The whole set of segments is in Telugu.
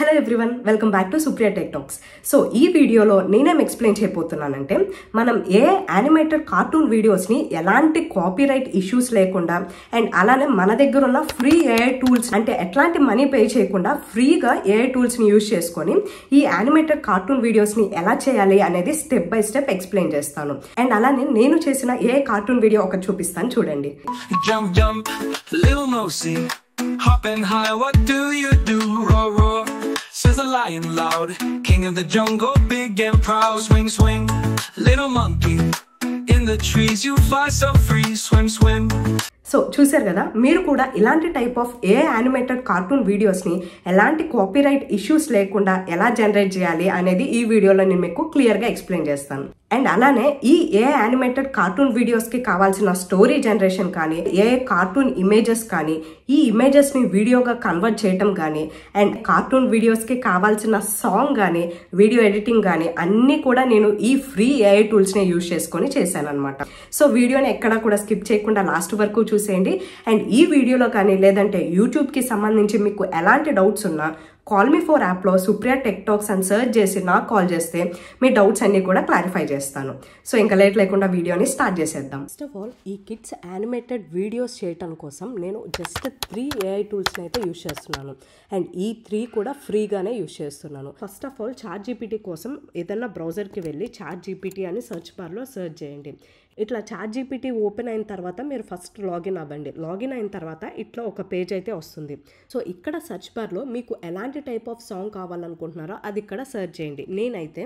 Hello everyone welcome back to Supriya tech talks so ఈ వీడియోలో నేనేం ఎక్స్ప్లెయిన్ చేయబోతున్నానంటే మనం ఏ యానిమేటెడ్ కార్టూన్ వీడియోస్ని ఎలాంటి కాపీరైట్ ఇష్యూస్ లేకుండా అండ్ అలానే మన దగ్గర ఉన్న ఫ్రీ ఏ టూల్స్ అంటే ఎట్లాంటి మనీ పే చేయకుండా ఫ్రీగా ఏ టూల్స్ని యూజ్ చేసుకొని ఈ యానిమేటెడ్ కార్టూన్ వీడియోస్ని ఎలా చేయాలి అనేది స్టెప్ బై స్టెప్ ఎక్స్ప్లెయిన్ చేస్తాను అండ్ అలానే నేను చేసిన ఏ కార్టూన్ వీడియో ఒకటి చూపిస్తాను చూడండి Jump, jump, hopping high, what do you do, roar, roar. the lion loud King of the jungle, big and proud Swing, swing, little monkey In the trees you fly so free Swim, swim so చూశారు కదా మీరు కూడా ఇలాంటి type of a animated cartoon వీడియోస్ని ఎలాంటి కాపీరైట్ ఇష్యూస్ లేకుండా ఎలా జనరేట్ చేయాలి అనేది ఈ వీడియోలో నేను మీకు క్లియర్గా ఎక్స్ప్లెయిన్ చేస్తాను అండ్ అలానే ఈ ఏ యానిమేటెడ్ కార్టూన్ వీడియోస్కి కావాల్సిన స్టోరీ జనరేషన్ కానీ ఏ కార్టూన్ ఇమేజెస్ కానీ ఈ ఇమేజెస్ని వీడియోగా కన్వర్ట్ చేయటం కానీ అండ్ కార్టూన్ వీడియోస్కి కావాల్సిన సాంగ్ కానీ వీడియో ఎడిటింగ్ కానీ అన్నీ కూడా నేను ఈ ఫ్రీ ఏఐ టూల్స్ని యూజ్ చేసుకొని చేశానమాట సో వీడియోని ఎక్కడా కూడా స్కిప్ చేయకుండా లాస్ట్ వరకు చూసేయండి అండ్ ఈ వీడియోలో కానీ లేదంటే యూట్యూబ్కి సంబంధించి మీకు ఎలాంటి డౌట్స్ ఉన్నా కాల్ మీ ఫోర్ యాప్లో సుప్రియ టెక్ టాక్స్ అని సర్చ్ చేసి నాకు కాల్ చేస్తే మీ డౌట్స్ అన్నీ కూడా క్లారిఫై చేస్తాను సో ఇంకా లేట్ లేకుండా వీడియోని స్టార్ట్ చేసేద్దాం ఫస్ట్ ఆఫ్ ఆల్ ఈ కిడ్స్ యానిమేటెడ్ వీడియోస్ చేయటం కోసం నేను జస్ట్ త్రీ ఏఐ టూల్స్ని అయితే యూస్ చేస్తున్నాను అండ్ ఈ త్రీ కూడా ఫ్రీగానే యూస్ చేస్తున్నాను first of all chat GPT కోసం ఏదైనా బ్రౌజర్కి వెళ్ళి చార్ట్ జీపీటీ అని సెర్చ్ బార్లో సెర్చ్ చేయండి ఇట్లా చాట్ జీపీటీ ఓపెన్ అయిన తర్వాత మీరు ఫస్ట్ లాగిన్ అవ్వండి లాగిన్ అయిన తర్వాత ఇట్లా ఒక పేజ్ అయితే వస్తుంది సో ఇక్కడ సర్చ్ బార్లో మీకు ఎలాంటి టైప్ ఆఫ్ సాంగ్ కావాలనుకుంటున్నారో అది ఇక్కడ సర్చ్ చేయండి నేనైతే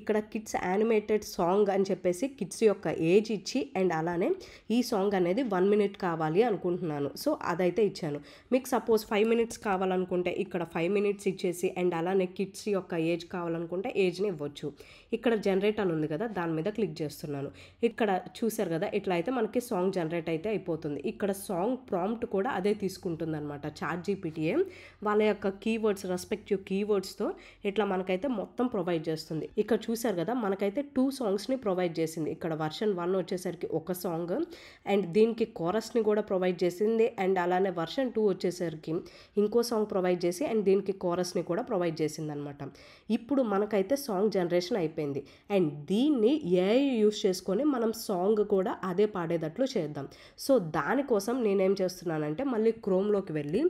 ఇక్కడ కిడ్స్ యానిమేటెడ్ సాంగ్ అని చెప్పేసి కిడ్స్ యొక్క ఏజ్ ఇచ్చి అండ్ అలానే ఈ సాంగ్ అనేది వన్ మినిట్ కావాలి అనుకుంటున్నాను సో అదైతే ఇచ్చాను మీకు సపోజ్ ఫైవ్ మినిట్స్ కావాలనుకుంటే ఇక్కడ ఫైవ్ మినిట్స్ ఇచ్చేసి అండ్ అలానే కిడ్స్ యొక్క ఏజ్ కావాలనుకుంటే ఏజ్ని ఇవ్వచ్చు ఇక్కడ జనరేట్ అని ఉంది కదా దాని మీద క్లిక్ చేస్తున్నాను ఇక్కడ చూసారు కదా ఇట్లా అయితే మనకి సాంగ్ జనరేట్ అయితే అయిపోతుంది ఇక్కడ సాంగ్ ప్రాంప్ట్ కూడా అదే తీసుకుంటుంది అనమాట చాట్ జీపీటీఏ వాళ్ళ యొక్క కీవర్డ్స్ రెస్పెక్టివ్ కీవర్డ్స్తో ఇట్లా మనకైతే మొత్తం ప్రొవైడ్ చేస్తుంది ఇక్కడ చూసారు కదా మనకైతే టూ సాంగ్స్ని ప్రొవైడ్ చేసింది ఇక్కడ వర్షన్ వన్ వచ్చేసరికి ఒక సాంగ్ అండ్ దీనికి కోరస్ని కూడా ప్రొవైడ్ చేసింది అండ్ అలానే వర్షన్ టూ వచ్చేసరికి ఇంకో సాంగ్ ప్రొవైడ్ చేసి అండ్ దీనికి కోరస్ని కూడా ప్రొవైడ్ చేసింది అనమాట ఇప్పుడు మనకైతే సాంగ్ జనరేషన్ అయిపోయింది అండ్ దీన్ని ఏఐ యూస్ చేసుకొని మనం సాంగ్ సాంగ్ కూడా అదే పాడేటట్లు చేద్దాం సో దానికోసం నేనేం చేస్తున్నానంటే మళ్ళీ క్రోమ్లోకి వెళ్ళి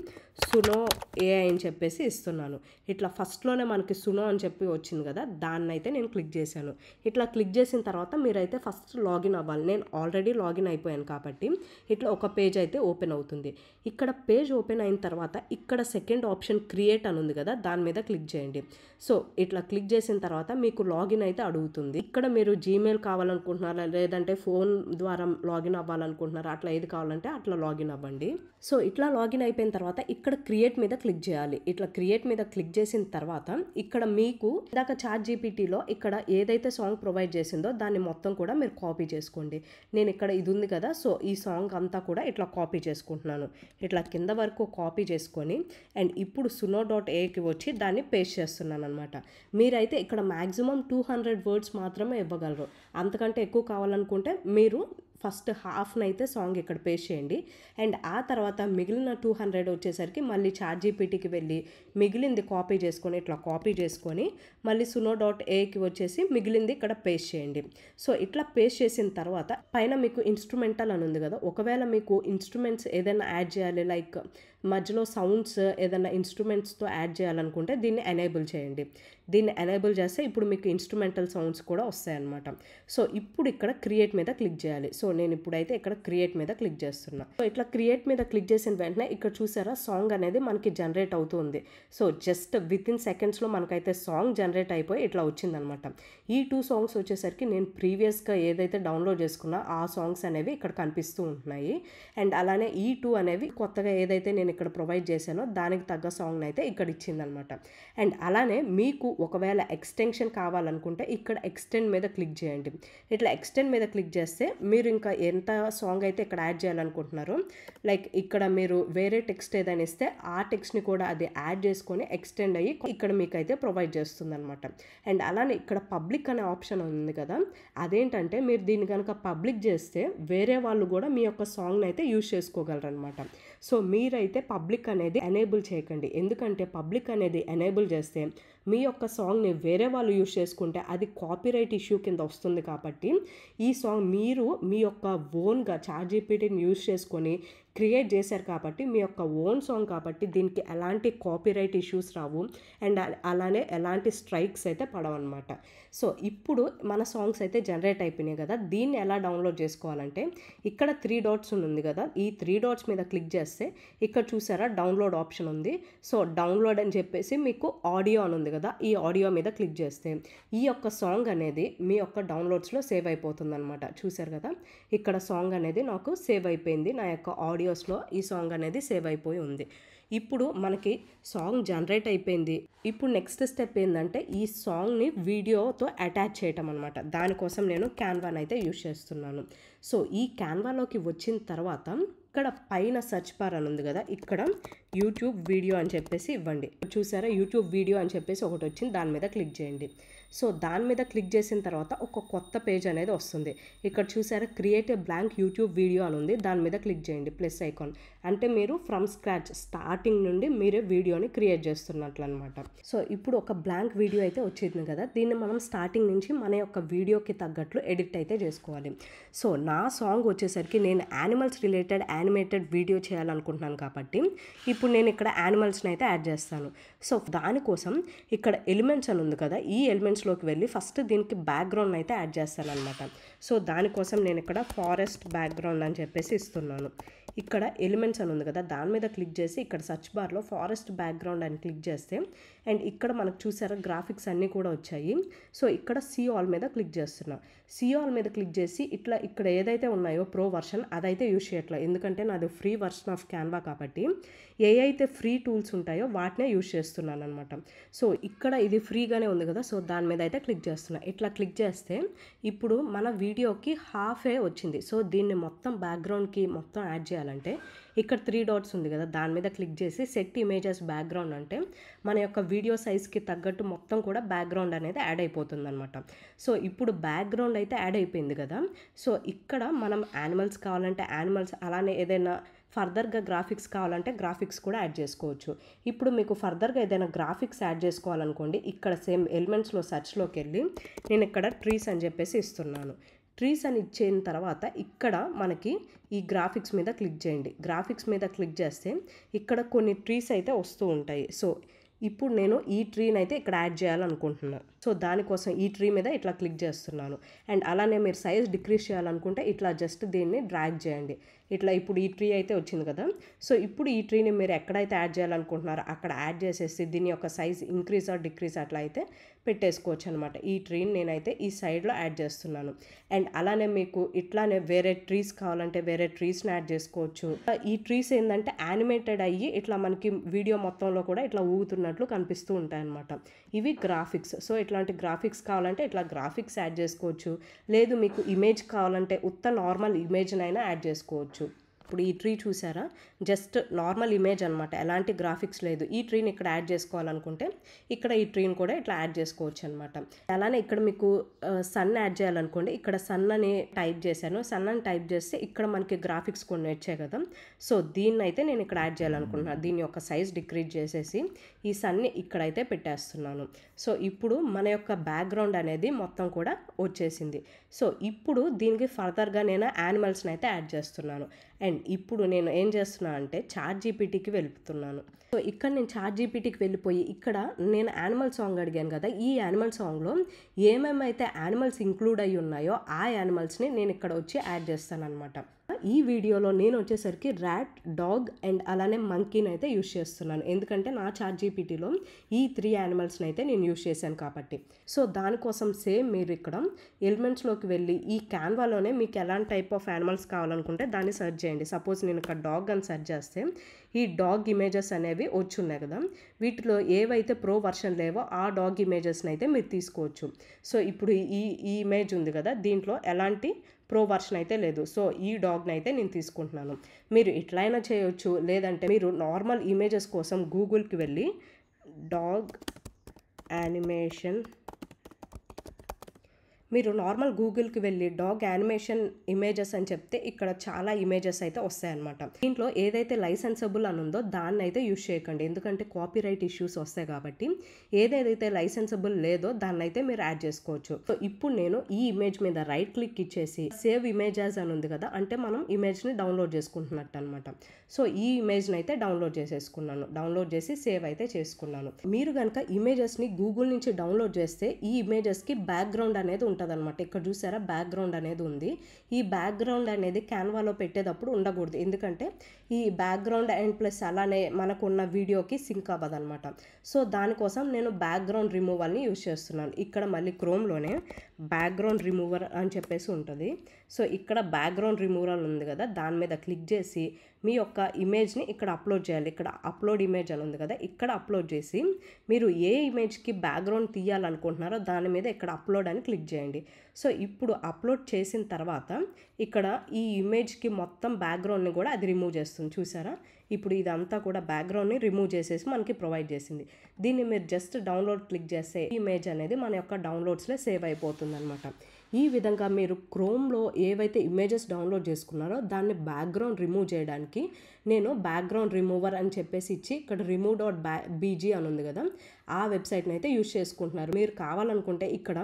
సునో ఏఐ అని చెప్పేసి ఇస్తున్నాను ఇట్లా ఫస్ట్లోనే మనకి సునో అని చెప్పి వచ్చింది కదా దాన్ని అయితే నేను క్లిక్ చేశాను ఇట్లా క్లిక్ చేసిన తర్వాత మీరైతే ఫస్ట్ లాగిన్ అవ్వాలి నేను ఆల్రెడీ లాగిన్ అయిపోయాను కాబట్టి ఇట్లా ఒక పేజ్ అయితే ఓపెన్ అవుతుంది ఇక్కడ పేజ్ ఓపెన్ అయిన తర్వాత ఇక్కడ సెకండ్ ఆప్షన్ క్రియేట్ అని ఉంది కదా దాని మీద క్లిక్ చేయండి సో ఇట్లా క్లిక్ చేసిన తర్వాత మీకు లాగిన్ అయితే అడుగుతుంది ఇక్కడ మీరు జీమెయిల్ కావాలనుకుంటున్నారా లేదంటే ఫోన్ ద్వారా లాగిన్ అవ్వాలనుకుంటున్నారు అట్లా ఏది కావాలంటే అట్లా లాగిన్ అవ్వండి సో ఇట్లా లాగిన్ అయిపోయిన తర్వాత ఇక్కడ క్రియేట్ మీద క్లిక్ చేయాలి ఇట్లా క్రియేట్ మీద క్లిక్ చేసిన తర్వాత ఇక్కడ మీకు ఇందాక చాట్ జీపీటీలో ఇక్కడ ఏదైతే సాంగ్ ప్రొవైడ్ చేసిందో దాన్ని మొత్తం కూడా మీరు కాపీ చేసుకోండి నేను ఇక్కడ ఇది ఉంది కదా సో ఈ సాంగ్ అంతా కూడా ఇట్లా కాపీ చేసుకుంటున్నాను ఇట్లా కింద వరకు కాపీ చేసుకొని అండ్ ఇప్పుడు సునో డాట్ ఏకి వచ్చి దాన్ని పేస్ట్ చేస్తున్నాను అనమాట మీరైతే ఇక్కడ మ్యాక్సిమం టూ హండ్రెడ్ వర్డ్స్ మాత్రమే ఇవ్వగలరు అంతకంటే ఎక్కువ కావాలనుకుంటే అనుకుంటే మీరు ఫస్ట్ హాఫ్ని అయితే సాంగ్ ఇక్కడ పే చేయండి అండ్ ఆ తర్వాత మిగిలిన టూ హండ్రెడ్ వచ్చేసరికి మళ్ళీ చార్జీపీటీకి వెళ్ళి మిగిలింది కాపీ చేసుకొని ఇట్లా కాపీ చేసుకొని మళ్ళీ సునో డాట్ ఏకి వచ్చేసి మిగిలింది ఇక్కడ పేస్ట్ చేయండి సో ఇట్లా పేస్ట్ చేసిన తర్వాత పైన మీకు ఇన్స్ట్రుమెంటల్ అని ఉంది కదా ఒకవేళ మీకు ఇన్స్ట్రుమెంట్స్ ఏదైనా యాడ్ చేయాలి లైక్ మధ్యలో సౌండ్స్ ఏదైనా ఇన్స్ట్రుమెంట్స్తో యాడ్ చేయాలనుకుంటే దీన్ని ఎనేబుల్ చేయండి దీన్ని ఎనేబుల్ చేస్తే ఇప్పుడు మీకు ఇన్స్ట్రుమెంటల్ సౌండ్స్ కూడా వస్తాయన్నమాట సో ఇప్పుడు ఇక్కడ క్రియేట్ మీద క్లిక్ చేయాలి సో నేను ఇప్పుడైతే ఇక్కడ క్రియేట్ మీద క్లిక్ చేస్తున్నా సో ఇట్లా క్రియేట్ మీద క్లిక్ చేసిన వెంటనే ఇక్కడ చూసారా సాంగ్ అనేది మనకి జనరేట్ అవుతుంది సో జస్ట్ విత్ ఇన్ సెకండ్స్లో మనకైతే సాంగ్ జనరేట్ అయిపోయి ఇట్లా వచ్చిందనమాట ఈ టూ సాంగ్స్ వచ్చేసరికి నేను ప్రీవియస్గా ఏదైతే డౌన్లోడ్ చేసుకున్నా ఆ సాంగ్స్ అనేవి ఇక్కడ కనిపిస్తూ ఉంటున్నాయి అండ్ అలానే ఈ టూ అనేవి కొత్తగా ఏదైతే నేను నేను ఇక్కడ ప్రొవైడ్ చేశానో దానికి తగ్గ సాంగ్ని అయితే ఇక్కడ ఇచ్చిందనమాట అండ్ అలానే మీకు ఒకవేళ ఎక్స్టెన్షన్ కావాలనుకుంటే ఇక్కడ ఎక్స్టెండ్ మీద క్లిక్ చేయండి ఇట్లా ఎక్స్టెండ్ మీద క్లిక్ చేస్తే మీరు ఇంకా ఎంత సాంగ్ అయితే ఇక్కడ యాడ్ చేయాలనుకుంటున్నారో లైక్ ఇక్కడ మీరు వేరే టెక్స్ట్ ఏదైనా ఇస్తే ఆ టెక్స్ట్ని కూడా అది యాడ్ చేసుకొని ఎక్స్టెండ్ అయ్యి ఇక్కడ మీకైతే ప్రొవైడ్ చేస్తుందనమాట అండ్ అలానే ఇక్కడ పబ్లిక్ అనే ఆప్షన్ ఉంది కదా అదేంటంటే మీరు దీన్ని కనుక పబ్లిక్ చేస్తే వేరే వాళ్ళు కూడా మీ యొక్క సాంగ్ని అయితే యూజ్ చేసుకోగలరు అనమాట సో మీరైతే పబ్లిక్ అనేది ఎనేబుల్ చేయకండి ఎందుకంటే పబ్లిక్ అనేది ఎనేబుల్ చేస్తే మీ యొక్క సాంగ్ని వేరే వాళ్ళు యూజ్ చేసుకుంటే అది కాపీరైట్ ఇష్యూ కింద వస్తుంది కాబట్టి ఈ సాంగ్ మీరు మీ యొక్క ఓన్గా చార్ట్ జీపీటీని యూజ్ చేసుకొని క్రియేట్ చేశారు కాబట్టి మీ యొక్క ఓన్ సాంగ్ కాబట్టి దీనికి ఎలాంటి కాపీరైట్ ఇష్యూస్ రావు అండ్ అలానే ఎలాంటి స్ట్రైక్స్ అయితే పడవన్నమాట సో ఇప్పుడు మన సాంగ్స్ అయితే జనరేట్ అయిపోయినాయి కదా దీన్ని ఎలా డౌన్లోడ్ చేసుకోవాలంటే ఇక్కడ త్రీ డాట్స్ ఉంది కదా ఈ త్రీ డాట్స్ మీద క్లిక్ చేస్తే ఇక్కడ చూసారా డౌన్లోడ్ ఆప్షన్ ఉంది సో డౌన్లోడ్ అని చెప్పేసి మీకు ఆడియో అని ఉంది కదా ఈ ఆడియో మీద క్లిక్ చేస్తే ఈ యొక్క సాంగ్ అనేది మీ యొక్క డౌన్లోడ్స్లో సేవ్ అయిపోతుంది అనమాట చూసారు కదా ఇక్కడ సాంగ్ అనేది నాకు సేవ్ అయిపోయింది నా యొక్క ఆడియో ఆడియోస్లో ఈ సాంగ్ అనేది సేవ్ అయిపోయి ఉంది ఇప్పుడు మనకి సాంగ్ జనరేట్ అయిపోయింది ఇప్పుడు నెక్స్ట్ స్టెప్ ఏంటంటే ఈ సాంగ్ని వీడియోతో అటాచ్ చేయటం అనమాట దానికోసం నేను క్యాన్వాన్ అయితే యూజ్ చేస్తున్నాను సో ఈ క్యాన్వాలోకి వచ్చిన తర్వాత ఇక్కడ పైన సర్చ్ బార్ అని ఉంది కదా ఇక్కడ యూట్యూబ్ వీడియో అని చెప్పేసి ఇవ్వండి చూసారా యూట్యూబ్ వీడియో అని చెప్పేసి ఒకటి వచ్చింది దాని మీద క్లిక్ చేయండి సో దాని మీద క్లిక్ చేసిన తర్వాత ఒక కొత్త పేజ్ అనేది వస్తుంది ఇక్కడ చూసారా create a blank YouTube video అని ఉంది దాని మీద క్లిక్ చేయండి ప్లస్ ఐకాన్ అంటే మీరు ఫ్రమ్ స్క్రాచ్ స్టార్టింగ్ నుండి మీరే వీడియోని క్రియేట్ చేస్తున్నట్లు అనమాట సో ఇప్పుడు ఒక బ్లాంక్ వీడియో అయితే వచ్చింది కదా దీన్ని మనం స్టార్టింగ్ నుంచి మన యొక్క వీడియోకి తగ్గట్లు ఎడిట్ అయితే చేసుకోవాలి సో నా సాంగ్ వచ్చేసరికి నేను యానిమల్స్ రిలేటెడ్ యానిమేటెడ్ వీడియో చేయాలనుకుంటున్నాను కాబట్టి ఇప్పుడు ఇప్పుడు నేను ఇక్కడ యానిమల్స్ని అయితే యాడ్ చేస్తాను సో దానికోసం ఇక్కడ ఎలిమెంట్స్ అని ఉంది కదా ఈ ఎలిమెంట్స్లోకి వెళ్ళి ఫస్ట్ దీనికి బ్యాక్గ్రౌండ్ అయితే యాడ్ చేస్తాను అనమాట సో దానికోసం నేను ఇక్కడ ఫారెస్ట్ బ్యాక్గ్రౌండ్ అని చెప్పేసి ఇస్తున్నాను ఇక్కడ ఎలిమెంట్స్ అని ఉంది కదా దాని మీద క్లిక్ చేసి ఇక్కడ సర్చ్ బార్లో ఫారెస్ట్ బ్యాక్గ్రౌండ్ అని క్లిక్ చేస్తే అండ్ ఇక్కడ మనకు చూసారా గ్రాఫిక్స్ అన్నీ కూడా వచ్చాయి సో ఇక్కడ సి ఆల్ మీద క్లిక్ చేస్తున్నా సి ఆల్ మీద క్లిక్ చేసి ఇట్లా ఇక్కడ ఏదైతే ఉన్నాయో ప్రో వర్షన్ అదైతే యూజ్ చేయట్లేదు ఎందుకంటే నాది ఫ్రీ వర్షన్ ఆఫ్ క్యాన్వా కాబట్టి ఏ అయితే ఫ్రీ టూల్స్ ఉంటాయో వాటినే యూజ్ చేస్తున్నాను అనమాట సో ఇక్కడ ఇది ఫ్రీగానే ఉంది కదా సో దాని మీద అయితే క్లిక్ చేస్తున్నా ఇట్లా క్లిక్ చేస్తే ఇప్పుడు మన వీడియోకి హాఫే వచ్చింది సో దీన్ని మొత్తం బ్యాక్గ్రౌండ్కి మొత్తం యాడ్ చేయాలంటే ఇక్కడ త్రీ డాట్స్ ఉంది కదా దాని మీద క్లిక్ చేసి సెట్ ఇమేజెస్ బ్యాక్గ్రౌండ్ అంటే మన యొక్క వీడియో సైజ్కి తగ్గట్టు మొత్తం కూడా బ్యాక్గ్రౌండ్ అనేది యాడ్ అయిపోతుంది అనమాట సో ఇప్పుడు బ్యాక్గ్రౌండ్ అయితే యాడ్ అయిపోయింది కదా సో ఇక్కడ మనం యానిమల్స్ కావాలంటే యానిమల్స్ అలానే ఏదైనా ఫర్దర్గా గ్రాఫిక్స్ కావాలంటే గ్రాఫిక్స్ కూడా యాడ్ చేసుకోవచ్చు ఇప్పుడు మీకు ఫర్దర్గా ఏదైనా గ్రాఫిక్స్ యాడ్ చేసుకోవాలనుకోండి ఇక్కడ సేమ్ ఎలిమెంట్స్లో సెర్చ్లోకి వెళ్ళి నేను ఇక్కడ ట్రీస్ అని చెప్పేసి ఇస్తున్నాను ట్రీస్ అని ఇచ్చిన తర్వాత ఇక్కడ మనకి ఈ గ్రాఫిక్స్ మీద క్లిక్ చేయండి గ్రాఫిక్స్ మీద క్లిక్ చేస్తే ఇక్కడ కొన్ని ట్రీస్ అయితే వస్తూ ఉంటాయి సో ఇప్పుడు నేను ఈ ట్రీని అయితే ఇక్కడ యాడ్ చేయాలనుకుంటున్నాను సో దానికోసం ఈ ట్రీ మీద ఇట్లా క్లిక్ చేస్తున్నాను అండ్ అలానే మీరు సైజ్ డిక్రీస్ చేయాలనుకుంటే ఇట్లా జస్ట్ దీన్ని డ్రాగ్ చేయండి ఇట్లా ఇప్పుడు ఈ ట్రీ అయితే వచ్చింది కదా సో ఇప్పుడు ఈ ట్రీని మీరు ఎక్కడైతే యాడ్ చేయాలనుకుంటున్నారో అక్కడ యాడ్ చేసేసి దీని యొక్క సైజ్ ఇంక్రీజ్ ఆర్ డిక్రీజ్ అట్లా అయితే పెట్టేసుకోవచ్చు అనమాట ఈ ట్రీని నేనైతే ఈ సైడ్లో యాడ్ చేస్తున్నాను అండ్ అలానే మీకు ఇట్లానే వేరే ట్రీస్ కావాలంటే వేరే ట్రీస్ని యాడ్ చేసుకోవచ్చు ఈ ట్రీస్ ఏంటంటే యానిమేటెడ్ అయ్యి ఇట్లా మనకి వీడియో మొత్తంలో కూడా ఇట్లా ఊగుతున్నట్లు కనిపిస్తూ ఉంటాయి అనమాట ఇవి గ్రాఫిక్స్ సో ఇట్లా ఇట్లాంటి గ్రాఫిక్స్ కావాలంటే ఇట్లా గ్రాఫిక్స్ యాడ్ చేసుకోవచ్చు లేదు మీకు ఇమేజ్ కావాలంటే ఉత్త నార్మల్ ఇమేజ్నైనా యాడ్ చేసుకోవచ్చు ఇప్పుడు ఈ ట్రీ చూసారా జస్ట్ నార్మల్ ఇమేజ్ అనమాట ఎలాంటి గ్రాఫిక్స్ లేదు ఈ ట్రీని ఇక్కడ యాడ్ చేసుకోవాలనుకుంటే ఇక్కడ ఈ ట్రీని కూడా ఇట్లా యాడ్ చేసుకోవచ్చు అనమాట అలానే ఇక్కడ మీకు సన్ యాడ్ చేయాలనుకోండి ఇక్కడ సన్ అని టైప్ చేశాను సన్ అని టైప్ చేస్తే ఇక్కడ మనకి గ్రాఫిక్స్ కొన్ని వచ్చాయి కదా సో దీన్ని అయితే నేను ఇక్కడ యాడ్ చేయాలనుకుంటున్నాను దీని యొక్క సైజ్ డిక్రీజ్ చేసేసి ఈ సన్ని ఇక్కడైతే పెట్టేస్తున్నాను సో ఇప్పుడు మన యొక్క బ్యాక్గ్రౌండ్ అనేది మొత్తం కూడా వచ్చేసింది సో ఇప్పుడు దీనికి ఫర్దర్గా నేను యానిమల్స్ని అయితే యాడ్ చేస్తున్నాను అండ్ ఇప్పుడు నేను ఏం చేస్తున్నా అంటే చార్ట్ జీపీటీకి వెళ్తున్నాను సో ఇక్కడ నేను చార్ట్ జీపీటీకి వెళ్ళిపోయి ఇక్కడ నేను యానిమల్ సాంగ్ అడిగాను కదా ఈ యానిమల్ సాంగ్లో ఏమేమైతే యానిమల్స్ ఇంక్లూడ్ అయి ఉన్నాయో ఆ యానిమల్స్ని నేను ఇక్కడ వచ్చి యాడ్ చేస్తాను అనమాట ఈ వీడియోలో నేను వచ్చేసరికి ర్యాట్ డాగ్ అండ్ అలానే మంకీని అయితే యూస్ చేస్తున్నాను ఎందుకంటే నా చార్ట్ జీపీటీలో ఈ త్రీ యానిమల్స్ని అయితే నేను యూస్ చేశాను కాబట్టి సో దానికోసం సేమ్ మీరు ఇక్కడ ఎలిమెంట్స్లోకి వెళ్ళి ఈ క్యాన్వాలోనే మీకు ఎలాంటి టైప్ ఆఫ్ యానిమల్స్ కావాలనుకుంటే దాన్ని సెర్చ్ చేయండి సపోజ్ నేను ఇక్కడ డాగ్ అని సెర్చ్ చేస్తే ఈ డాగ్ ఇమేజెస్ అనేవి వచ్చున్నాయి కదా వీటిలో ఏవైతే ప్రో వర్షన్ లేవో ఆ డాగ్ ఇమేజెస్ని అయితే మీరు తీసుకోవచ్చు సో ఇప్పుడు ఈ ఈ ఇమేజ్ ఉంది కదా దీంట్లో ఎలాంటి ప్రో వర్షన్ అయితే లేదు సో ఈ డాగ్ని అయితే నేను తీసుకుంటున్నాను మీరు ఇట్లయినా చేయొచ్చు లేదంటే మీరు నార్మల్ ఇమేజెస్ కోసం గూగుల్కి వెళ్ళి డాగ్ యానిమేషన్ మీరు నార్మల్ గూగుల్కి వెళ్ళి డాగ్ యానిమేషన్ ఇమేజెస్ అని చెప్తే ఇక్కడ చాలా ఇమేజెస్ అయితే వస్తాయన్నమాట దీంట్లో ఏదైతే లైసెన్సబుల్ అని ఉందో దాన్ని అయితే యూజ్ చేయకండి ఎందుకంటే కాపీరైట్ ఇష్యూస్ వస్తాయి కాబట్టి ఏదేదైతే లైసెన్సబుల్ లేదో దాన్ని అయితే మీరు యాడ్ చేసుకోవచ్చు సో ఇప్పుడు నేను ఈ ఇమేజ్ మీద రైట్ క్లిక్ ఇచ్చేసి సేవ్ ఇమేజెస్ అని ఉంది కదా అంటే మనం ఇమేజ్ని డౌన్లోడ్ చేసుకుంటున్నట్టు అనమాట సో ఈ ఇమేజ్ని అయితే డౌన్లోడ్ చేసేసుకున్నాను డౌన్లోడ్ చేసి సేవ్ అయితే చేసుకున్నాను మీరు కనుక ఇమేజెస్ని గూగుల్ నుంచి డౌన్లోడ్ చేస్తే ఈ ఇమేజెస్కి బ్యాక్గ్రౌండ్ అనేది ఉంటుంది అనమాట ఇక్కడ చూసారా బ్యాక్గ్రౌండ్ అనేది ఉంది ఈ బ్యాక్గ్రౌండ్ అనేది క్యాన్వాలో పెట్టేటప్పుడు ఉండకూడదు ఎందుకంటే ఈ బ్యాక్గ్రౌండ్ అండ్ ప్లస్ అలానే మనకున్న వీడియోకి సింక్ అవ్వదనమాట సో దానికోసం నేను బ్యాక్గ్రౌండ్ రిమూవల్ని యూజ్ చేస్తున్నాను ఇక్కడ మళ్ళీ క్రోమ్లోనే బ్యాక్గ్రౌండ్ రిమూవర్ అని చెప్పేసి ఉంటుంది సో ఇక్కడ బ్యాక్గ్రౌండ్ రిమూవర్ ఉంది కదా దాని మీద క్లిక్ చేసి మీ యొక్క ఇమేజ్ని ఇక్కడ అప్లోడ్ చేయాలి ఇక్కడ అప్లోడ్ ఇమేజ్ అని ఉంది కదా ఇక్కడ అప్లోడ్ చేసి మీరు ఏ ఇమేజ్కి బ్యాక్గ్రౌండ్ తీయాలనుకుంటున్నారో దాని మీద ఇక్కడ అప్లోడ్ అని క్లిక్ చేయండి సో ఇప్పుడు అప్లోడ్ చేసిన తర్వాత ఇక్కడ ఈ ఇమేజ్కి మొత్తం బ్యాక్గ్రౌండ్ని కూడా అది రిమూవ్ చేస్తుంది చూసారా ఇప్పుడు ఇదంతా కూడా బ్యాక్గ్రౌండ్ని రిమూవ్ చేసేసి మనకి ప్రొవైడ్ చేసింది దీన్ని మీరు జస్ట్ డౌన్లోడ్ క్లిక్ చేస్తే ఇమేజ్ అనేది మన యొక్క డౌన్లోడ్స్లో సేవ్ అయిపోతుంది అనమాట ఈ విధంగా మీరు క్రోమ్లో ఏవైతే ఇమేజెస్ డౌన్లోడ్ చేసుకున్నారో దాన్ని బ్యాక్గ్రౌండ్ రిమూవ్ చేయడానికి నేను బ్యాక్గ్రౌండ్ రిమూవర్ అని చెప్పేసి ఇచ్చి ఇక్కడ రిమూవ్ డాట్ బ్యా బీజీ అని ఉంది కదా ఆ వెబ్సైట్ని అయితే యూజ్ చేసుకుంటున్నారు మీరు కావాలనుకుంటే ఇక్కడ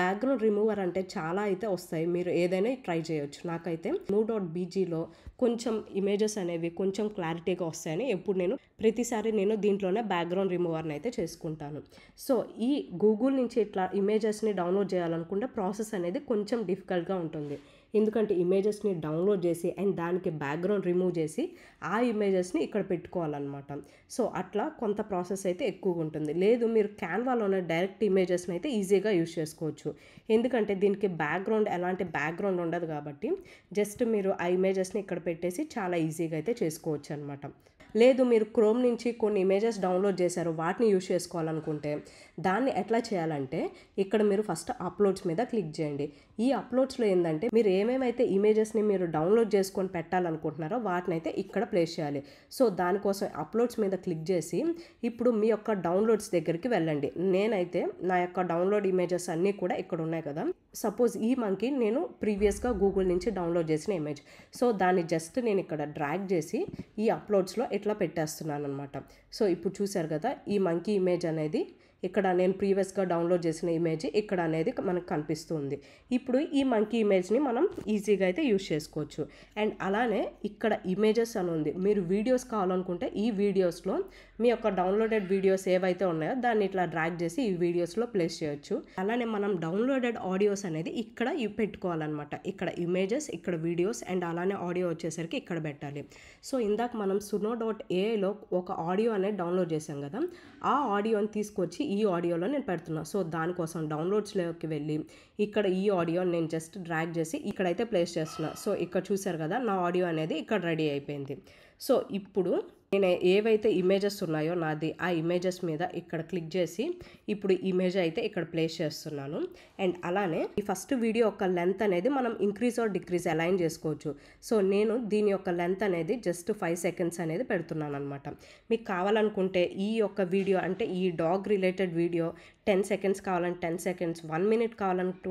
బ్యాక్గ్రౌండ్ రిమూవర్ అంటే చాలా అయితే వస్తాయి మీరు ఏదైనా ట్రై చేయొచ్చు నాకైతే మూవ్ డాట్ బీజీలో కొంచెం ఇమేజెస్ అనేవి కొంచెం క్లారిటీగా వస్తాయని ఎప్పుడు నేను ప్రతిసారి నేను దీంట్లోనే బ్యాక్గ్రౌండ్ రిమూవర్ని అయితే చేసుకుంటాను సో ఈ గూగుల్ నుంచి ఇట్లా ఇమేజెస్ని డౌన్లోడ్ చేయాలనుకుంటే ప్రాసెస్ అనేది కొంచెం డిఫికల్ట్గా ఉంటుంది ఎందుకంటే ఇమేజెస్ని డౌన్లోడ్ చేసి అండ్ దానికి బ్యాక్గ్రౌండ్ రిమూవ్ చేసి ఆ ఇమేజెస్ని ఇక్కడ పెట్టుకోవాలన్నమాట సో అట్లా కొంత ప్రాసెస్ అయితే ఎక్కువగా ఉంటుంది లేదు మీరు ఉన్న డైరెక్ట్ ఇమేజెస్ని అయితే ఈజీగా యూజ్ చేసుకోవచ్చు ఎందుకంటే దీనికి బ్యాక్గ్రౌండ్ ఎలాంటి బ్యాక్గ్రౌండ్ ఉండదు కాబట్టి జస్ట్ మీరు ఆ ఇమేజెస్ని ఇక్కడ పెట్టేసి చాలా ఈజీగా అయితే చేసుకోవచ్చు అనమాట లేదు మీరు క్రోమ్ నుంచి కొన్ని ఇమేజెస్ డౌన్లోడ్ చేశారు వాటిని యూజ్ చేసుకోవాలనుకుంటే దాన్ని ఎట్లా చేయాలంటే ఇక్కడ మీరు ఫస్ట్ అప్లోడ్స్ మీద క్లిక్ చేయండి ఈ అప్లోడ్స్లో ఏంటంటే మీరు ఏమేమైతే ఇమేజెస్ని మీరు డౌన్లోడ్ చేసుకొని పెట్టాలనుకుంటున్నారో వాటిని అయితే ఇక్కడ ప్లేస్ చేయాలి సో దానికోసం అప్లోడ్స్ మీద క్లిక్ చేసి ఇప్పుడు మీ యొక్క డౌన్లోడ్స్ దగ్గరికి వెళ్ళండి నేనైతే నా యొక్క డౌన్లోడ్ ఇమేజెస్ అన్నీ కూడా ఇక్కడ ఉన్నాయి కదా సపోజ్ ఈ మనకి నేను ప్రీవియస్గా గూగుల్ నుంచి డౌన్లోడ్ చేసిన ఇమేజ్ సో దాన్ని జస్ట్ నేను ఇక్కడ డ్రాగ్ చేసి ఈ అప్లోడ్స్లో ఇట్లా పెట్టేస్తున్నాను అనమాట సో ఇప్పుడు చూశారు కదా ఈ మంకీ ఇమేజ్ అనేది ఇక్కడ నేను ప్రీవియస్గా డౌన్లోడ్ చేసిన ఇమేజ్ ఇక్కడ అనేది మనకు కనిపిస్తుంది ఇప్పుడు ఈ మంకీ ఇమేజ్ని మనం ఈజీగా అయితే యూజ్ చేసుకోవచ్చు అండ్ అలానే ఇక్కడ ఇమేజెస్ అని ఉంది మీరు వీడియోస్ కావాలనుకుంటే ఈ వీడియోస్లో మీ యొక్క డౌన్లోడెడ్ వీడియోస్ ఏవైతే ఉన్నాయో దాన్ని ఇట్లా డ్రాక్ చేసి ఈ వీడియోస్లో ప్లేస్ చేయొచ్చు అలానే మనం డౌన్లోడెడ్ ఆడియోస్ అనేది ఇక్కడ పెట్టుకోవాలన్నమాట ఇక్కడ ఇమేజెస్ ఇక్కడ వీడియోస్ అండ్ అలానే ఆడియో వచ్చేసరికి ఇక్కడ పెట్టాలి సో ఇందాక మనం సునో డాట్ ఏఐలో ఒక ఆడియో అనేది డౌన్లోడ్ చేసాం కదా ఆ ఆడియోని తీసుకొచ్చి ఈ ఆడియోలో నేను పెడుతున్నాను సో దానికోసం డౌన్లోడ్స్లోకి వెళ్ళి ఇక్కడ ఈ ఆడియో నేను జస్ట్ డ్రాగ్ చేసి ఇక్కడైతే ప్లేస్ చేస్తున్నాను సో ఇక్కడ చూశారు కదా నా ఆడియో అనేది ఇక్కడ రెడీ అయిపోయింది సో ఇప్పుడు నేను ఏవైతే ఇమేజెస్ ఉన్నాయో నాది ఆ ఇమేజెస్ మీద ఇక్కడ క్లిక్ చేసి ఇప్పుడు ఇమేజ్ అయితే ఇక్కడ ప్లేస్ చేస్తున్నాను అండ్ అలానే ఈ ఫస్ట్ వీడియో యొక్క లెంత్ అనేది మనం ఇంక్రీజ్ ఆర్ డిక్రీజ్ అలైన్ చేసుకోవచ్చు సో నేను దీని యొక్క లెంత్ అనేది జస్ట్ ఫైవ్ సెకండ్స్ అనేది పెడుతున్నాను అనమాట మీకు కావాలనుకుంటే ఈ యొక్క వీడియో అంటే ఈ dog related video ten seconds కావాలంటే టెన్ సెకండ్స్ వన్ మినిట్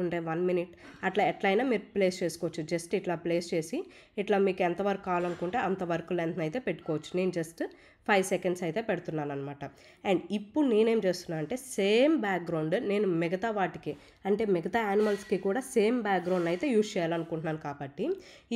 ఉండే వన్ మినిట్ అట్లా ఎట్లయినా మీరు ప్లేస్ చేసుకోవచ్చు జస్ట్ ఇట్లా ప్లేస్ చేసి ఇట్లా మీకు ఎంతవరకు కావాలనుకుంటే అంతవరకు లెంత్ అయితే పెట్టుకోవచ్చు నేను జస్ట్ ఫైవ్ సెకండ్స్ అయితే పెడుతున్నాను అనమాట అండ్ ఇప్పుడు నేనేం చేస్తున్నా అంటే సేమ్ బ్యాక్గ్రౌండ్ నేను మిగతా వాటికి అంటే మిగతా యానిమల్స్కి కూడా సేమ్ బ్యాక్గ్రౌండ్ అయితే యూజ్ చేయాలనుకుంటున్నాను కాబట్టి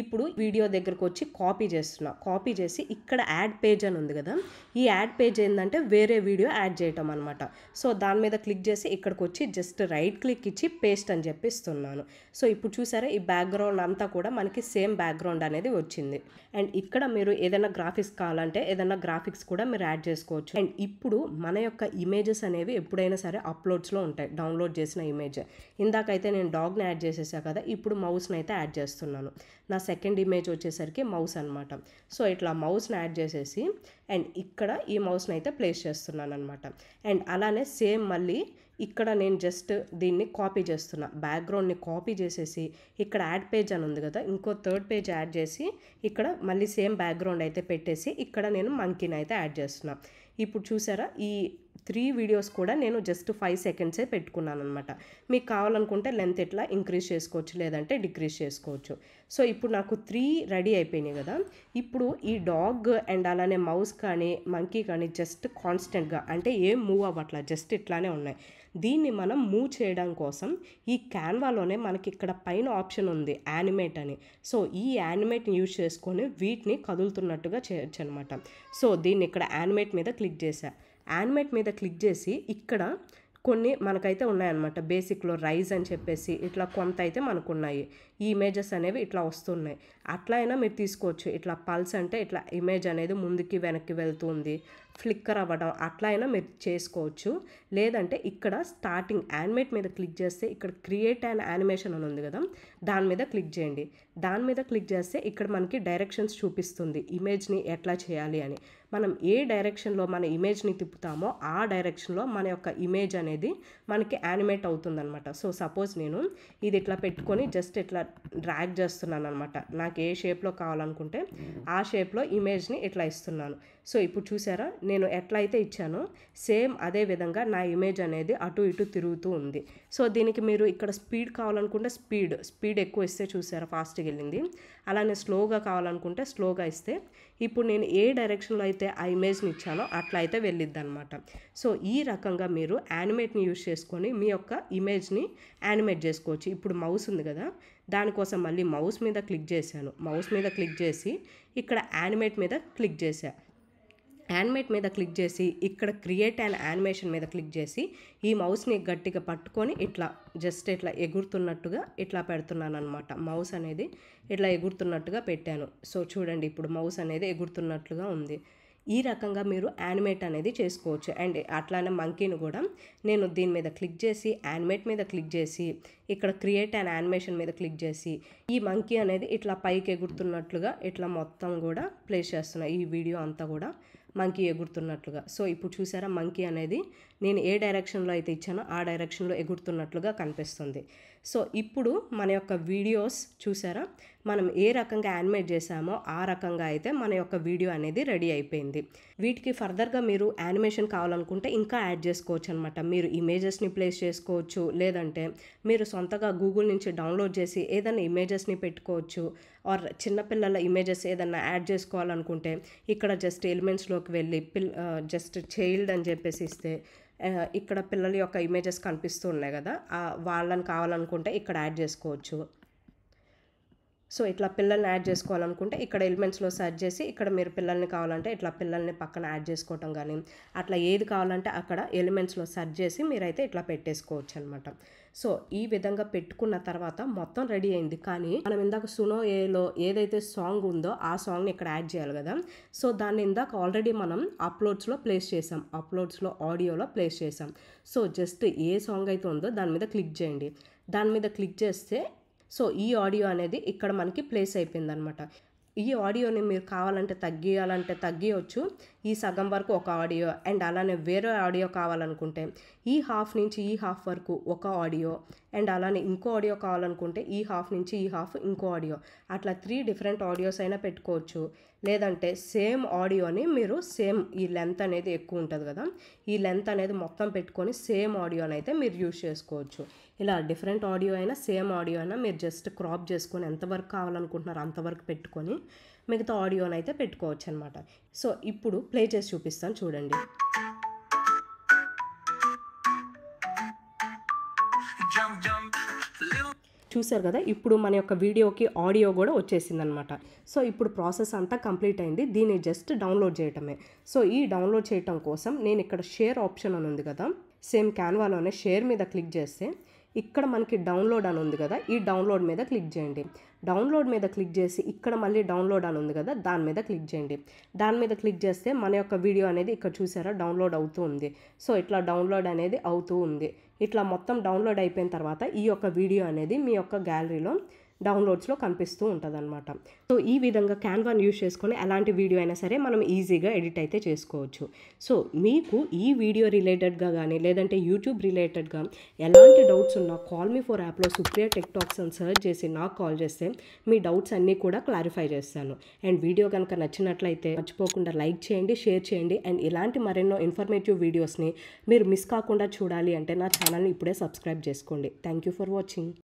ఇప్పుడు వీడియో దగ్గరకు వచ్చి కాపీ చేస్తున్నా కాపీ చేసి ఇక్కడ యాడ్ పేజ్ అని ఉంది కదా ఈ యాడ్ పేజ్ ఏంటంటే వేరే వీడియో యాడ్ చేయటం అనమాట సో దాని మీద క్లిక్ చేసి ఇక్కడికి వచ్చి జస్ట్ రైట్ క్లిక్ ఇచ్చి పేస్ట్ అని చెప్పిస్తున్నాను సో ఇప్పుడు చూసారా ఈ బ్యాక్గ్రౌండ్ అంతా కూడా మనకి సేమ్ బ్యాక్గ్రౌండ్ అనేది వచ్చింది అండ్ ఇక్కడ మీరు ఏదైనా గ్రాఫిక్స్ కావాలంటే ఏదైనా గ్రాఫిక్స్ కూడా మీరు యాడ్ చేసుకోవచ్చు అండ్ ఇప్పుడు మన యొక్క ఇమేజెస్ అనేవి ఎప్పుడైనా సరే అప్లోడ్స్లో ఉంటాయి డౌన్లోడ్ చేసిన ఇమేజ్ ఇందాకైతే నేను డాగ్ని యాడ్ చేసేసా కదా ఇప్పుడు మౌస్ని అయితే యాడ్ చేస్తున్నాను నా సెకండ్ ఇమేజ్ వచ్చేసరికి మౌస్ అనమాట సో ఇట్లా మౌస్ని యాడ్ చేసేసి అండ్ ఇక్కడ ఈ మౌస్ని అయితే ప్లేస్ చేస్తున్నాను అనమాట అండ్ అలానే సేమ్ మళ్ళీ ఇక్కడ నేను జస్ట్ దీన్ని కాపీ చేస్తున్నా బ్యాక్గ్రౌండ్ని కాపీ చేసేసి ఇక్కడ యాడ్ పేజ్ అని ఉంది కదా ఇంకో థర్డ్ పేజ్ యాడ్ చేసి ఇక్కడ మళ్ళీ సేమ్ బ్యాక్గ్రౌండ్ అయితే పెట్టేసి ఇక్కడ నేను మంకీని అయితే యాడ్ చేస్తున్నా ఇప్పుడు చూసారా ఈ త్రీ వీడియోస్ కూడా నేను జస్ట్ ఫైవ్ సెకండ్సే పెట్టుకున్నాను అనమాట మీకు కావాలనుకుంటే లెంత్ ఎట్లా ఇంక్రీజ్ చేసుకోవచ్చు లేదంటే డిక్రీజ్ చేసుకోవచ్చు సో ఇప్పుడు నాకు త్రీ రెడీ అయిపోయినాయి కదా ఇప్పుడు ఈ డాగ్ అండ్ అలానే మౌస్ కానీ మంకీ కానీ జస్ట్ కాన్స్టెంట్గా అంటే ఏం మూవ్ అవ్వట్లా జస్ట్ ఇట్లానే ఉన్నాయి దీన్ని మనం మూవ్ చేయడం కోసం ఈ క్యాన్వాలోనే మనకి ఇక్కడ పైన ఆప్షన్ ఉంది యానిమేట్ అని సో ఈ యానిమేట్ని యూజ్ చేసుకొని వీటిని కదులుతున్నట్టుగా చేయొచ్చు అనమాట సో దీన్ని ఇక్కడ యానిమేట్ మీద క్లిక్ చేశా యానిమేట్ మీద క్లిక్ చేసి ఇక్కడ కొన్ని మనకైతే ఉన్నాయన్నమాట బేసిక్లో రైజ్ అని చెప్పేసి ఇట్లా కొంత అయితే మనకు ఉన్నాయి ఈ ఇమేజెస్ అనేవి ఇట్లా వస్తున్నాయి అట్లా అయినా మీరు తీసుకోవచ్చు ఇట్లా పల్స్ అంటే ఇట్లా ఇమేజ్ అనేది ముందుకి వెనక్కి వెళ్తుంది ఫ్లిక్కర్ అవ్వడం అట్లా అయినా మీరు చేసుకోవచ్చు లేదంటే ఇక్కడ స్టార్టింగ్ యానిమేట్ మీద క్లిక్ చేస్తే ఇక్కడ క్రియేట్ అండ్ యానిమేషన్ అని ఉంది కదా దాని మీద క్లిక్ చేయండి దాని మీద క్లిక్ చేస్తే ఇక్కడ మనకి డైరెక్షన్స్ చూపిస్తుంది ఇమేజ్ని ఎట్లా చేయాలి అని మనం ఏ డైరెక్షన్లో మన ఇమేజ్ని తిప్పుతామో ఆ డైరెక్షన్లో మన యొక్క ఇమేజ్ అనేది మనకి యానిమేట్ అవుతుందనమాట సో సపోజ్ నేను ఇది ఇట్లా పెట్టుకొని జస్ట్ ఇట్లా డ్రాగ్ చేస్తున్నాను అనమాట నాకు ఏ షేప్లో కావాలనుకుంటే ఆ షేప్లో ఇమేజ్ని ఇట్లా ఇస్తున్నాను సో ఇప్పుడు చూసారా నేను ఎట్లా అయితే ఇచ్చానో సేమ్ అదే విధంగా నా ఇమేజ్ అనేది అటు ఇటు తిరుగుతూ ఉంది సో దీనికి మీరు ఇక్కడ స్పీడ్ కావాలనుకుంటే స్పీడ్ స్పీడ్ ఎక్కువ ఇస్తే చూసారా ఫాస్ట్గా వెళ్ళింది అలానే స్లోగా కావాలనుకుంటే స్లోగా ఇస్తే ఇప్పుడు నేను ఏ డైరెక్షన్లో అయితే ఆ ఇమేజ్ని ఇచ్చానో అట్లా అయితే వెళ్ళిద్ది అనమాట సో ఈ రకంగా మీరు యానిమేట్ని యూజ్ చేసుకొని మీ యొక్క ఇమేజ్ని యానిమేట్ చేసుకోవచ్చు ఇప్పుడు మౌస్ ఉంది కదా దానికోసం మళ్ళీ మౌస్ మీద క్లిక్ చేశాను మౌస్ మీద క్లిక్ చేసి ఇక్కడ యానిమేట్ మీద క్లిక్ చేశాను యానిమేట్ మీద క్లిక్ చేసి ఇక్కడ క్రియేట్ అండ్ యానిమేషన్ మీద క్లిక్ చేసి ఈ మౌస్ని గట్టిగా పట్టుకొని ఇట్లా జస్ట్ ఇట్లా ఎగురుతున్నట్టుగా ఇట్లా పెడుతున్నాను అనమాట మౌస్ అనేది ఇట్లా ఎగురుతున్నట్టుగా పెట్టాను సో చూడండి ఇప్పుడు మౌస్ అనేది ఎగురుతున్నట్లుగా ఉంది ఈ రకంగా మీరు యానిమేట్ అనేది చేసుకోవచ్చు అండ్ అట్లానే మంకీని కూడా నేను దీని మీద క్లిక్ చేసి యానిమేట్ మీద క్లిక్ చేసి ఇక్కడ క్రియేట్ అండ్ యానిమేషన్ మీద క్లిక్ చేసి ఈ మంకీ అనేది ఇట్లా పైకి ఎగురుతున్నట్లుగా ఇట్లా మొత్తం కూడా ప్లేస్ చేస్తున్నాయి ఈ వీడియో అంతా కూడా మంకీ ఎగురుతున్నట్లుగా సో ఇప్పుడు చూసారా మంకీ అనేది నేను ఏ డైరెక్షన్లో అయితే ఇచ్చానో ఆ డైరెక్షన్లో ఎగురుతున్నట్లుగా కనిపిస్తుంది సో ఇప్పుడు మన యొక్క వీడియోస్ చూసారా మనం ఏ రకంగా యానిమేట్ చేసామో ఆ రకంగా అయితే మన యొక్క వీడియో అనేది రెడీ అయిపోయింది వీటికి ఫర్దర్గా మీరు యానిమేషన్ కావాలనుకుంటే ఇంకా యాడ్ చేసుకోవచ్చు అనమాట మీరు ఇమేజెస్ని ప్లేస్ చేసుకోవచ్చు లేదంటే మీరు సొంతగా గూగుల్ నుంచి డౌన్లోడ్ చేసి ఏదైనా ఇమేజెస్ని పెట్టుకోవచ్చు ఆర్ చిన్నపిల్లల ఇమేజెస్ ఏదైనా యాడ్ చేసుకోవాలనుకుంటే ఇక్కడ జస్ట్ ఎలిమెంట్స్లోకి వెళ్ళి పిల్ జస్ట్ చైల్డ్ అని చెప్పేసి ఇస్తే ఇక్కడ పిల్లల యొక్క ఇమేజెస్ కనిపిస్తూ ఉన్నాయి కదా వాళ్ళని కావాలనుకుంటే ఇక్కడ యాడ్ చేసుకోవచ్చు సో ఇట్లా పిల్లల్ని యాడ్ చేసుకోవాలనుకుంటే ఇక్కడ ఎలిమెంట్స్లో సెర్చ్ చేసి ఇక్కడ మీరు పిల్లల్ని కావాలంటే ఇట్లా పిల్లల్ని పక్కన యాడ్ చేసుకోవటం కానీ అట్లా ఏది కావాలంటే అక్కడ ఎలిమెంట్స్లో సెర్చ్ చేసి మీరైతే ఇట్లా పెట్టేసుకోవచ్చు అనమాట సో ఈ విధంగా పెట్టుకున్న తర్వాత మొత్తం రెడీ అయింది కానీ మనం ఇందాక సునో ఏలో ఏదైతే సాంగ్ ఉందో ఆ సాంగ్ని ఇక్కడ యాడ్ చేయాలి కదా సో దాన్ని ఇందాక ఆల్రెడీ మనం అప్లోడ్స్లో ప్లేస్ చేసాం అప్లోడ్స్లో ఆడియోలో ప్లేస్ చేసాం సో జస్ట్ ఏ సాంగ్ అయితే ఉందో దాని మీద క్లిక్ చేయండి దాని మీద క్లిక్ చేస్తే సో ఈ ఆడియో అనేది ఇక్కడ మనకి ప్లేస్ అయిపోయింది అనమాట ఈ ఆడియోని మీరు కావాలంటే తగ్గియాలంటే తగ్గియవచ్చు ఈ సగం వరకు ఒక ఆడియో అండ్ అలానే వేరే ఆడియో కావాలనుకుంటే ఈ హాఫ్ నుంచి ఈ హాఫ్ వరకు ఒక ఆడియో అండ్ అలానే ఇంకో ఆడియో కావాలనుకుంటే ఈ హాఫ్ నుంచి ఈ హాఫ్ ఇంకో ఆడియో అట్లా త్రీ డిఫరెంట్ ఆడియోస్ అయినా పెట్టుకోవచ్చు లేదంటే సేమ్ ఆడియోని మీరు సేమ్ ఈ లెంత్ అనేది ఎక్కువ ఉంటుంది కదా ఈ లెంత్ అనేది మొత్తం పెట్టుకొని సేమ్ ఆడియోని అయితే మీరు యూజ్ చేసుకోవచ్చు ఇలా డిఫరెంట్ ఆడియో అయినా సేమ్ ఆడియో అయినా మీరు జస్ట్ క్రాప్ చేసుకొని ఎంతవరకు కావాలనుకుంటున్నారో అంతవరకు పెట్టుకొని మిగతా ఆడియోని అయితే పెట్టుకోవచ్చు అనమాట సో ఇప్పుడు ప్లే చేసి చూపిస్తాను చూడండి చూశారు కదా ఇప్పుడు మన యొక్క వీడియోకి ఆడియో కూడా వచ్చేసింది అనమాట సో ఇప్పుడు ప్రాసెస్ అంతా కంప్లీట్ అయింది దీన్ని జస్ట్ డౌన్లోడ్ చేయటమే సో ఈ డౌన్లోడ్ చేయటం కోసం నేను ఇక్కడ షేర్ ఆప్షన్ అని ఉంది కదా సేమ్ క్యాన్వాలోనే షేర్ మీద క్లిక్ చేస్తే ఇక్కడ మనకి డౌన్లోడ్ అని ఉంది కదా ఈ డౌన్లోడ్ మీద క్లిక్ చేయండి డౌన్లోడ్ మీద క్లిక్ చేసి ఇక్కడ మళ్ళీ డౌన్లోడ్ అని ఉంది కదా దాని మీద క్లిక్ చేయండి దాని మీద క్లిక్ చేస్తే మన యొక్క వీడియో అనేది ఇక్కడ చూసారా డౌన్లోడ్ అవుతూ ఉంది సో ఇట్లా డౌన్లోడ్ అనేది అవుతూ ఉంది ఇట్లా మొత్తం డౌన్లోడ్ అయిపోయిన తర్వాత ఈ యొక్క వీడియో అనేది మీ యొక్క గ్యాలరీలో డౌన్లోడ్స్లో కనిపిస్తూ ఉంటుందన్నమాట సో ఈ విధంగా క్యాన్వాన్ యూజ్ చేసుకొని ఎలాంటి వీడియో అయినా సరే మనం ఈజీగా ఎడిట్ అయితే చేసుకోవచ్చు సో మీకు ఈ వీడియో రిలేటెడ్గా కానీ లేదంటే యూట్యూబ్ రిలేటెడ్గా ఎలాంటి డౌట్స్ ఉన్నా కాల్ మీ ఫోర్ యాప్లో సుప్రియ టెక్టాక్స్ అని సెర్చ్ చేసి నాకు కాల్ చేస్తే మీ డౌట్స్ అన్నీ కూడా క్లారిఫై చేస్తాను అండ్ వీడియో కనుక నచ్చినట్లయితే మర్చిపోకుండా లైక్ చేయండి షేర్ చేయండి అండ్ ఇలాంటి మరెన్నో ఇన్ఫర్మేటివ్ వీడియోస్ని మీరు మిస్ కాకుండా చూడాలి అంటే నా ఛానల్ని ఇప్పుడే సబ్స్క్రైబ్ చేసుకోండి థ్యాంక్ యూ ఫర్ వాచింగ్